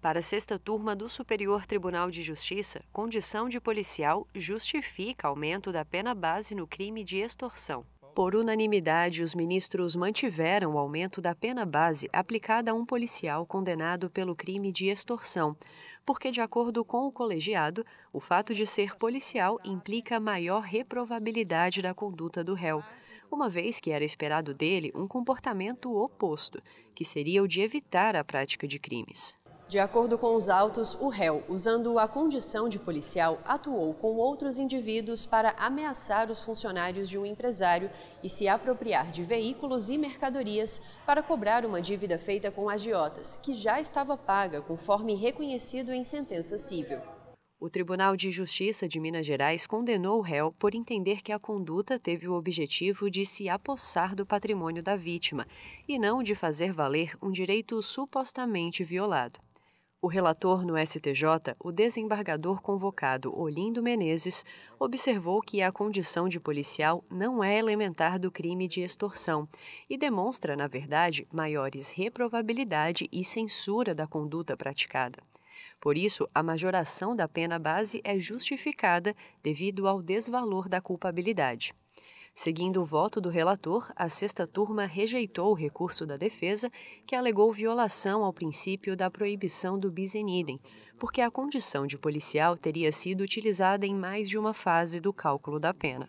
Para a sexta turma do Superior Tribunal de Justiça, condição de policial justifica aumento da pena base no crime de extorsão. Por unanimidade, os ministros mantiveram o aumento da pena base aplicada a um policial condenado pelo crime de extorsão, porque, de acordo com o colegiado, o fato de ser policial implica maior reprovabilidade da conduta do réu, uma vez que era esperado dele um comportamento oposto, que seria o de evitar a prática de crimes. De acordo com os autos, o réu, usando a condição de policial, atuou com outros indivíduos para ameaçar os funcionários de um empresário e se apropriar de veículos e mercadorias para cobrar uma dívida feita com agiotas, que já estava paga conforme reconhecido em sentença civil. O Tribunal de Justiça de Minas Gerais condenou o réu por entender que a conduta teve o objetivo de se apossar do patrimônio da vítima e não de fazer valer um direito supostamente violado. O relator no STJ, o desembargador convocado Olindo Menezes, observou que a condição de policial não é elementar do crime de extorsão e demonstra, na verdade, maiores reprovabilidade e censura da conduta praticada. Por isso, a majoração da pena base é justificada devido ao desvalor da culpabilidade. Seguindo o voto do relator, a sexta turma rejeitou o recurso da defesa, que alegou violação ao princípio da proibição do bis in idem, porque a condição de policial teria sido utilizada em mais de uma fase do cálculo da pena.